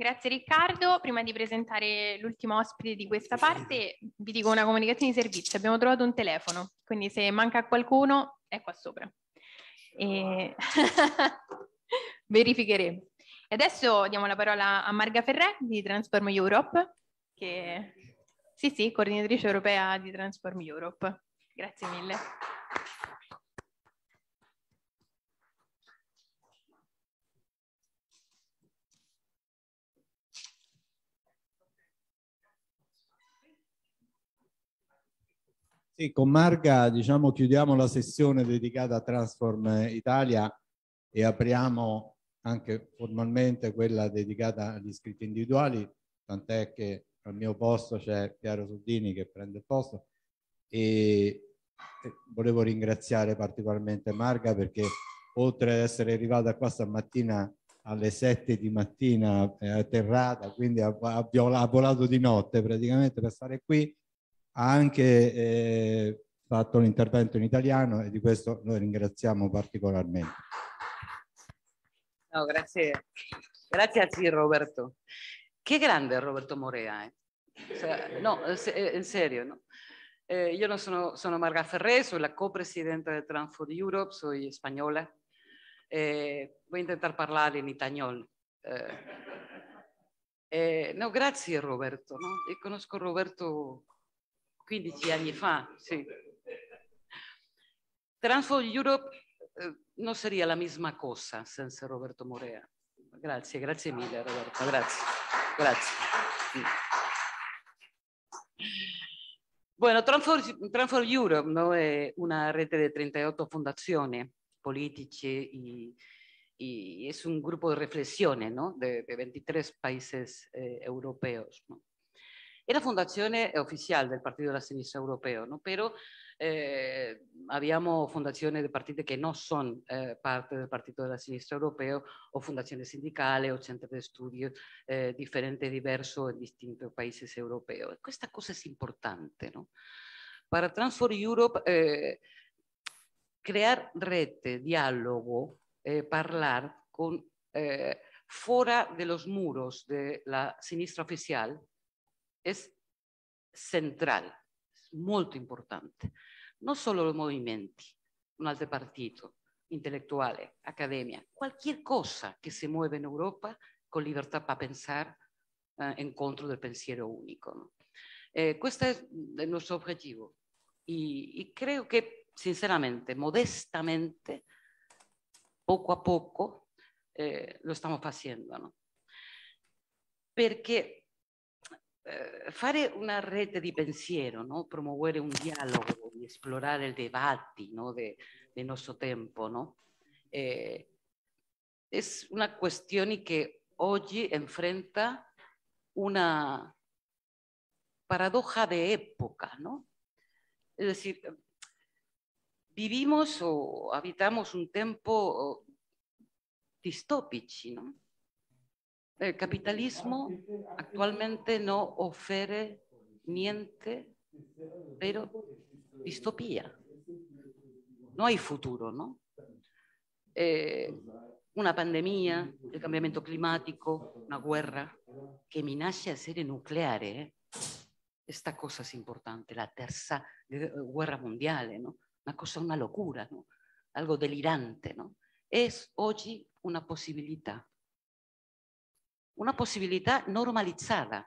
Grazie Riccardo. Prima di presentare l'ultimo ospite di questa parte, vi dico una comunicazione di servizio. Abbiamo trovato un telefono, quindi se manca qualcuno è qua sopra. E... Verificheremo. E adesso diamo la parola a Marga Ferré di Transform Europe, che sì, sì, coordinatrice europea di Transform Europe. Grazie mille. Sì, con Marga diciamo, chiudiamo la sessione dedicata a Transform Italia e apriamo anche formalmente quella dedicata agli iscritti individuali, tant'è che al mio posto c'è Piero Soldini che prende il posto e volevo ringraziare particolarmente Marga perché oltre ad essere arrivata qua stamattina alle 7 di mattina è eh, atterrata, quindi ha, ha, volato di notte praticamente per stare qui ha anche eh, fatto l'intervento in italiano e di questo noi ringraziamo particolarmente. No, grazie. grazie a te Roberto. Che grande Roberto Morea, eh? cioè, no, eh, in serio, no? Eh, io sono, sono, Marga Ferré, sono la co-presidente di Transfood Europe, sono spagnola. Eh, voy a intentar hablar en italiano. Eh, eh, no, gracias Roberto. ¿no? conozco Roberto 15 anni fa, sì. Transform Europe eh, non sarebbe la misma cosa senza Roberto Morea. Grazie, grazie mille Roberto, grazie. grazie. Bueno, Transform, Europe no? è una rete di 38 fondazioni politiche e y es un gruppo di riflessione ¿no? de, 23 paesi eh, europeos. ¿no? Es la fundación eh, oficial del Partido de la Sinistra Europeo, no? Eh, habíamos fundaciones de partidos que no son eh, parte del Partido de la Sinistra Europeo o fundaciones sindicales, o centros de estudio diferentes diverso en distintos países europeos. Esta cosa es importante. No? Per Transfer Europe crear red, diálogo, hablar eh, de con, los muros de la sinistra oficial es central, es muy importante. No solo los movimientos, un alto partido intelectuales academia cualquier cosa que se mueve en em Europa con libertad para pensar en eh, em contra del pensiero único. ¿no? Eh, nuestro objetivo. Y e, e creo que, sinceramente, modestamente, poco a poco eh, lo estamos haciendo. ¿no? porque eh, fare una red de pensiero, no? promuovere un diálogo y explorar el debate no? de nuestro tempo. No? Eh, è una questione que hoy enfrenta una paradoja de época, ¿no? Es decir, vivimos o habitamos un tiempo eh, distópico, ¿no? El capitalismo actualmente no ofrece niente, pero distopía. No hay futuro, ¿no? Eh, una pandemia, el cambiamiento climático, una guerra que minace a serie nuclear. ¿eh? Esta cosa es importante, la tercera guerra mundial. ¿eh? ¿no? Una cosa, una locura, ¿no? Algo delirante, ¿no? Es hoy una posibilidad una possibilità normalizzata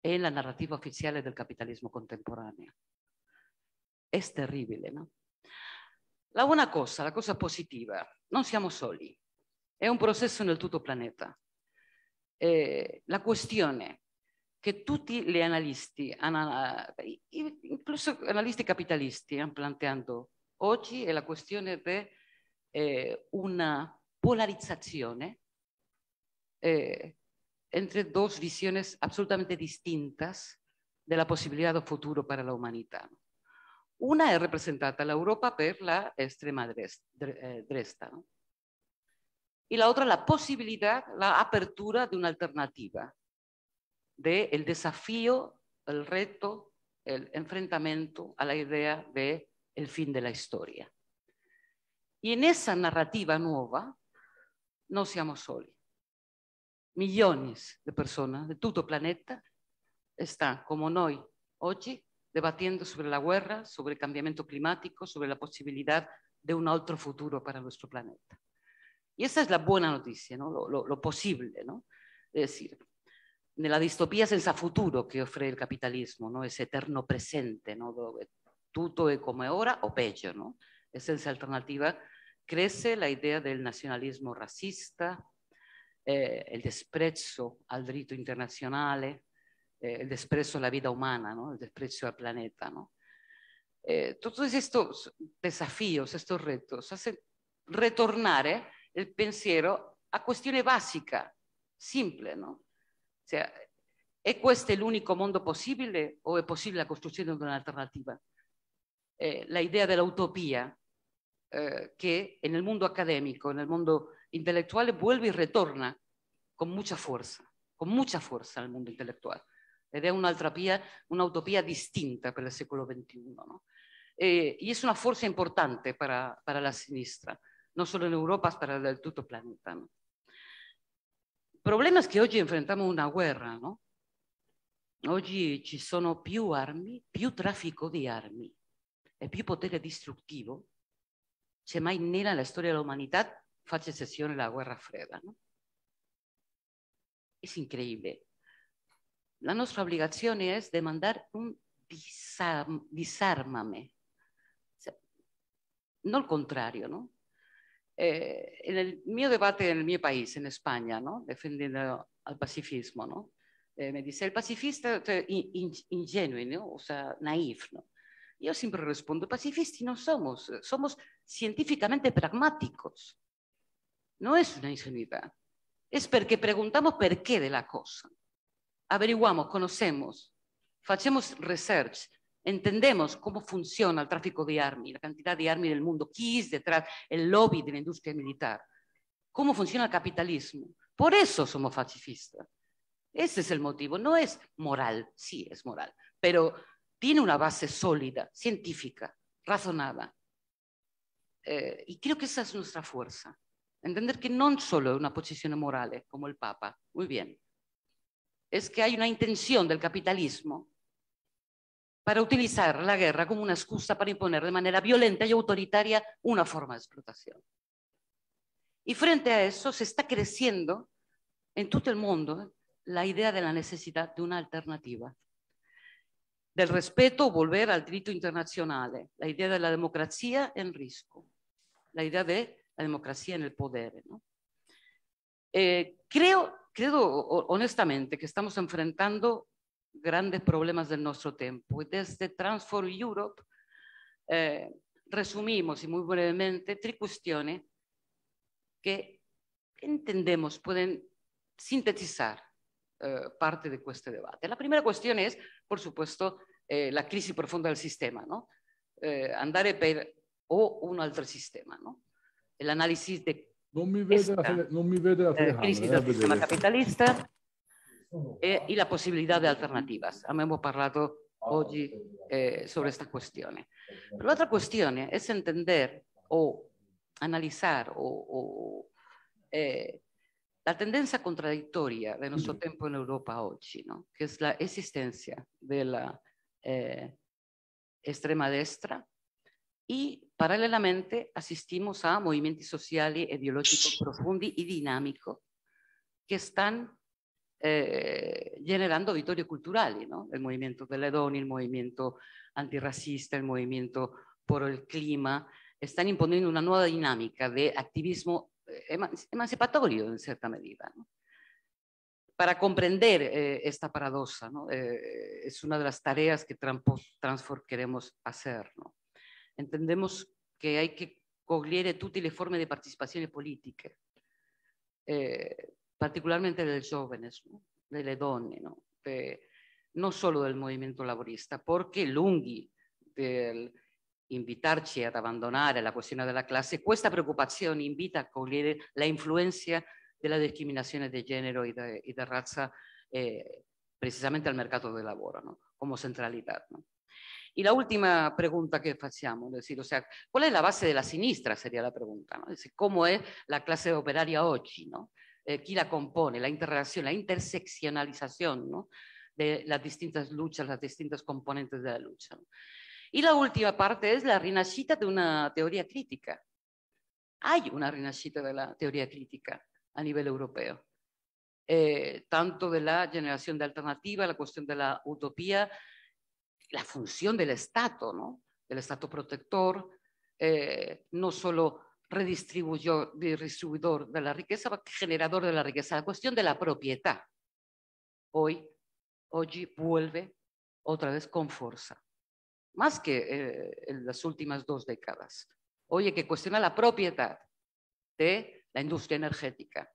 è la narrativa ufficiale del capitalismo contemporaneo. È terribile, no? La buona cosa, la cosa positiva, non siamo soli, è un processo nel tutto planeta. Eh, la questione che tutti gli analisti, incluso analisti capitalisti, stanno eh, planteando oggi è la questione di eh, una polarizzazione Eh, entre dos visiones absolutamente distintas de la posibilidad de futuro para la humanidad Una es representada la Europa per la extrema Dresda. Eh, y la otra la posibilidad la apertura de alternativa de del desafío, el reto, el enfrentamiento a la idea del el fin de la historia. Y en esa narrativa nueva no seamos solos. Millones de personas de todo planeta están, como hoy, hoy, debatiendo sobre la guerra, sobre el cambio climático, sobre la posibilidad de un otro futuro para nuestro planeta. Y esa es la buena noticia, ¿no? lo, posible, ¿no? Es decir, en la distopía sin futuro que ofrece el capitalismo, ¿no? ese eterno presente, ¿no? todo eh, e es como ahora o peor, ¿no? en esa alternativa crece la idea del nacionalismo racista, eh, el desprecio al derecho internacional, eh, el desprezo a la vida humana, el desprecio al planeta. Eh, todos estos desafíos, estos retos, hacen retornar el pensiero a cuestiones básicas, simples. ¿no? O sea, ¿es este el único mundo posible o es posible la construcción de una alternativa? la idea de la utopía, que en el mundo académico, en el mundo intelectual vuelve y retorna con mucha fuerza, con mucha fuerza al mundo intelectual. Le da una, utopía, una utopía distinta para el siglo XXI. ¿no? Eh, y es una fuerza importante para, la sinistra, no solo en Europa, para el todo planeta. El problema es que hoy enfrentamos una guerra, no? más ci sono più armi, più traffico di armi e più potere en la historia de la humanidad sesión en la guerra fredda. No? Es increíble. La obligación obligación es demandar un disarm no el contrario, ¿no? Eh, en el mío debate en mi país, en España, ¿no? defendiendo al pacifismo, ¿no? Eh, me dice, el pacifista es ingenuo, o sea, naif. ¿no? Yo siempre respondo, pacifistas no somos, somos científicamente pragmáticos. No es una ingenuidad, es porque preguntamos por qué de la cosa. Averiguamos, conocemos, hacemos research, entendemos cómo funciona el tráfico de armas, la cantidad de armas del mundo, quién es detrás, el lobby de la industria militar, cómo funciona el capitalismo. Por eso somos fascistas. Ese es el motivo. No es moral, sí es moral, pero tiene una base sólida, científica, razonada. Eh, y creo que esa es nuestra fuerza. Entender que no solo es una posición moral, como el Papa, muy bien, es que hay una intención del capitalismo para utilizar la guerra como una excusa para imponer de manera violenta y autoritaria una forma de explotación. Y frente a eso se está creciendo en todo el mundo la idea de la necesidad de una alternativa, del respeto, volver al diritto internacional. Eh, la idea de la democracia en riesgo, la idea de la democracia en el poder. ¿no? Eh, creo, creo honestamente que estamos enfrentando grandes problemas de nuestro tiempo desde Transform Europe eh, resumimos y muy brevemente tres cuestiones que entendemos pueden sintetizar eh, parte de este debate. La primera cuestión es, por supuesto, la crisis profunda del sistema, ¿no? Andar andare per o un otro sistema, ¿no? el análisis de la, eh, crisis del sistema capitalista eh, y la posibilidad de alternativas. Hemos hablado hoy eh, sobre esta cuestión. Pero la otra cuestión es entender o analizar la tendencia contradictoria de nuestro tiempo en Europa hoy, ¿no? que es la existencia de la extrema destra y paralelamente asistimos a movimientos sociales, ideológicos, profundos y dinámicos que están eh, generando auditorio cultural, no? movimiento movimiento Ledoni, el movimiento movimiento antirracista, el movimiento por el clima, están imponiendo una nueva dinámica de activismo eh, emancipatorio en cierta medida. ¿no? Para comprender eh, esta paradoja, ¿no? es una de las tareas que queremos hacer. ¿no? Entendemos que hay que cogliere tutte le forme de eh, participación política, particularmente de los jóvenes, no? las donne, no? solo del movimiento laborista, porque lunghi del invitarci a abandonar la de la clase, questa preocupación invita a cogliere la influencia de las discriminaciones de género y e de raza eh, precisamente al mercado de lavoro, como centralidad, No? Y la última pregunta que es decir, o sea, ¿cuál es la base de la sinistra? Sería la pregunta, ¿no? ¿cómo es la clase operaria hoy? ¿no? Eh, ¿Quién la compone? La interrelación, la interseccionalización, De las distintas luchas, las distintas componentes de la lucha. Y la última parte es la rinascita de una teoría crítica. Hay una rinascita de la teoría crítica a nivel europeo. Eh, tanto de la generación de alternativa, la cuestión de la utopía, la función del Estado, ¿no? Del Estado protector, eh, no solo redistribuidor de la riqueza, generador de la riqueza, la cuestión de la propiedad. Hoy, hoy vuelve otra vez con fuerza, más que eh, en las últimas dos décadas. Oye, que cuestiona la propiedad de la industria energética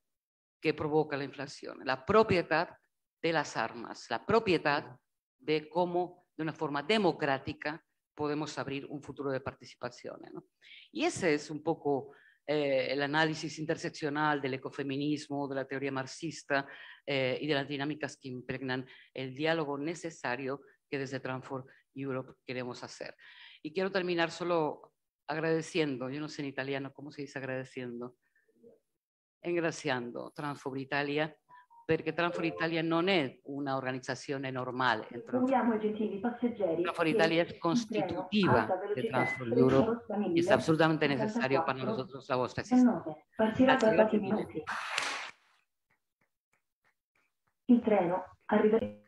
que provoca la inflación, la propiedad de las armas, la propiedad de cómo de una forma democrática, podemos abrir un futuro de participación. Y ese es un poco eh, el análisis interseccional del ecofeminismo, de la teoría marxista eh, y de las dinámicas que impregnan el diálogo necesario que desde Transform Europe queremos hacer. Y quiero terminar solo agradeciendo, yo no sé en italiano cómo se dice agradeciendo, engraciando Transform Italia perché Transfor Italia non è un'organizzazione normale. Transfor Italia è costitutiva di Transfor Europe y es absolutamente necesario para nosotros la vostra e esistenza. Partirà tra minuti. Il treno arriverà.